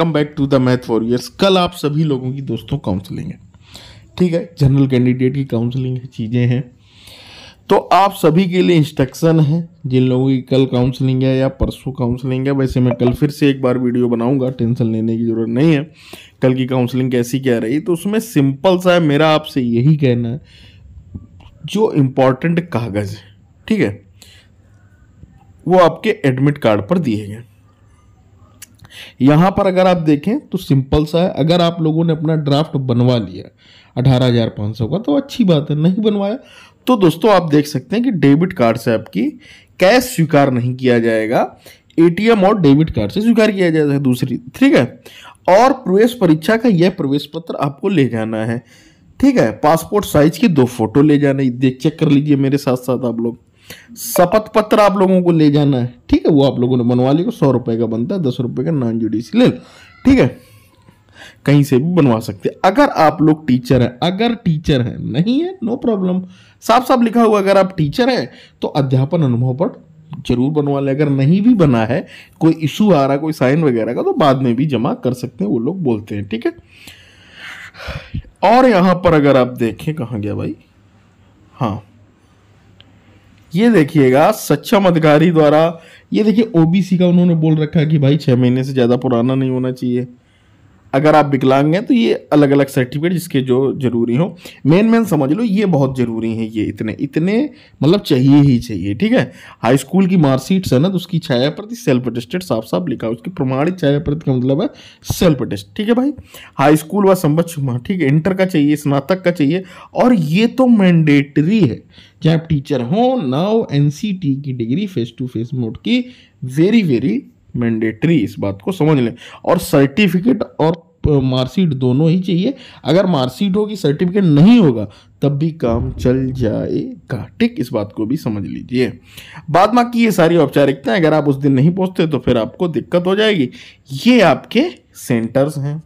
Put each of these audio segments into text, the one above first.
come back to the math for years कल आप सभी लोगों की दोस्तों काउंसलिंग है ठीक है जनरल कैंडिडेट की काउंसलिंग है चीज़ें हैं तो आप सभी के लिए इंस्ट्रक्शन है जिन लोगों की कल काउंसलिंग है या परसों काउंसलिंग है वैसे मैं कल फिर से एक बार वीडियो बनाऊंगा टेंशन लेने की ज़रूरत नहीं है कल की काउंसलिंग कैसी क्या रही तो उसमें सिंपल सा है मेरा आपसे यही कहना है जो इम्पोर्टेंट कागज़ है ठीक है वो आपके एडमिट कार्ड पर दिए गए यहाँ पर अगर आप देखें तो सिंपल सा है अगर आप लोगों ने अपना ड्राफ्ट बनवा लिया अठारह हज़ार पाँच सौ का तो अच्छी बात है नहीं बनवाया तो दोस्तों आप देख सकते हैं कि डेबिट कार्ड से आपकी कैश स्वीकार नहीं किया जाएगा एटीएम और डेबिट कार्ड से स्वीकार किया जाएगा दूसरी ठीक है और प्रवेश परीक्षा का यह प्रवेश पत्र आपको ले जाना है ठीक है पासपोर्ट साइज की दो फोटो ले जाना है चेक कर लीजिए मेरे साथ साथ आप लोग शपथ पत्र आप लोगों को ले जाना है है वो आप लोगों ने बनवा लिया सौ रुपए का बनता है दस रुपए का नॉन जुडिशियल ठीक है कहीं से भी बनवा सकते अगर आप लोग टीचर हैं अगर टीचर हैं नहीं है नो प्रॉब्लम साफ साफ लिखा हुआ अगर आप टीचर हैं तो अध्यापन अनुभव पर जरूर बनवा लें अगर नहीं भी बना है कोई इशू आ रहा है कोई साइन वगैरह का तो बाद में भी जमा कर सकते हैं वो लोग बोलते हैं ठीक है और यहां पर अगर आप देखें कहा गया भाई हाँ ये देखिएगा सक्षम अधिकारी द्वारा ये देखिए ओबीसी का उन्होंने बोल रखा है कि भाई छह महीने से ज़्यादा पुराना नहीं होना चाहिए अगर आप विकलांग हैं तो ये अलग अलग सर्टिफिकेट जिसके जो जरूरी हो मेन मेन समझ लो ये बहुत ज़रूरी है ये इतने इतने मतलब चाहिए ही चाहिए ठीक है हाई स्कूल की मार्कशीट्स है ना तो उसकी छाया प्रति सेल्फ अटेस्टेड साफ साफ लिखा उसकी प्रमाणित छाया प्रति का मतलब है सेल्फ अटेस्ट ठीक है भाई हाई स्कूल व संबद्ध ठीक है इंटर का चाहिए स्नातक का चाहिए और ये तो मैंडेटरी है चाहे आप टीचर हो ना हो एन की degree face to face mode की वेरी वेरी मैंडेटरी इस बात को समझ लें और सर्टिफिकेट और मार्कशीट दोनों ही चाहिए अगर मार्कशीट होगी सर्टिफिकेट नहीं होगा तब भी काम चल जाएगा ठीक इस बात को भी समझ लीजिए बाद की ये सारी औपचारिकता अगर आप उस दिन नहीं पहुंचते तो फिर आपको दिक्कत हो जाएगी ये आपके सेंटर्स हैं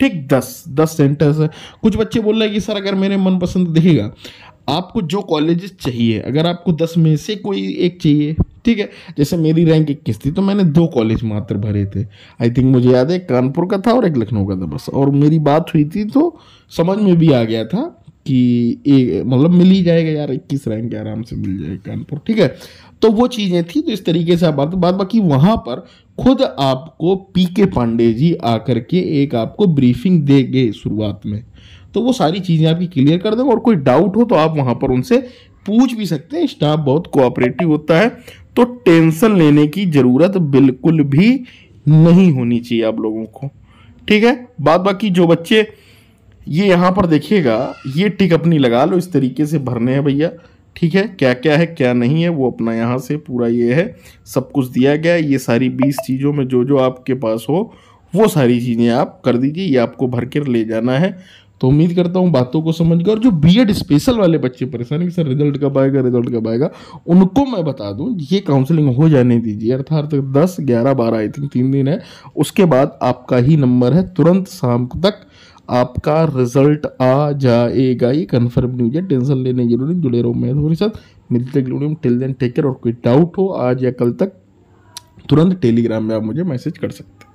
ठीक दस दस सेंटर्स हैं कुछ बच्चे बोल रहे हैं कि सर अगर मेरे मनपसंद दिखेगा आपको जो कॉलेजेस चाहिए अगर आपको दस में से कोई एक चाहिए ठीक है जैसे मेरी रैंक इक्कीस थी तो मैंने दो कॉलेज मात्र भरे थे आई थिंक मुझे याद है कानपुर का था और एक लखनऊ का था बस और मेरी बात हुई थी तो समझ में भी आ गया था कि मतलब मिल ही जाएगा यार इक्कीस रैंक आराम से मिल जाएगा कानपुर ठीक है तो वो चीज़ें थी तो इस तरीके से आप बात बात बाकी वहाँ पर खुद आपको पी के पांडे जी आकर के एक आपको ब्रीफिंग गए शुरुआत में तो वो सारी चीज़ें आपकी क्लियर कर देंगे और कोई डाउट हो तो आप वहाँ पर उनसे पूछ भी सकते हैं स्टाफ बहुत कोऑपरेटिव होता है तो टेंशन लेने की ज़रूरत बिल्कुल भी नहीं होनी चाहिए आप लोगों को ठीक है बाद बाकी जो बच्चे ये यहाँ पर देखिएगा ये टिक अपनी लगा लो इस तरीके से भरने हैं भैया ठीक है क्या क्या है क्या नहीं है वो अपना यहाँ से पूरा ये है सब कुछ दिया गया है ये सारी बीस चीज़ों में जो जो आपके पास हो वो सारी चीज़ें आप कर दीजिए ये आपको भर कर ले जाना है तो उम्मीद करता हूँ बातों को समझ गए और जो बी एड स्पेशल वाले बच्चे परेशान कि सर रिजल्ट कब आएगा रिजल्ट कब आएगा उनको मैं बता दूँ ये काउंसलिंग हो जाने दीजिए अर्थात दस ग्यारह बारह आई थिंक तीन दिन है उसके बाद आपका ही नंबर है तुरंत शाम तक आपका रिजल्ट आ जाएगा ये कन्फर्म न्यूज है टेंशन लेने जरूरी जुड़े रहो मैं हमारे साथ मिलते टिल देन टेक केयर और कोई डाउट हो आज या कल तक तुरंत टेलीग्राम में आप मुझे मैसेज कर सकते हैं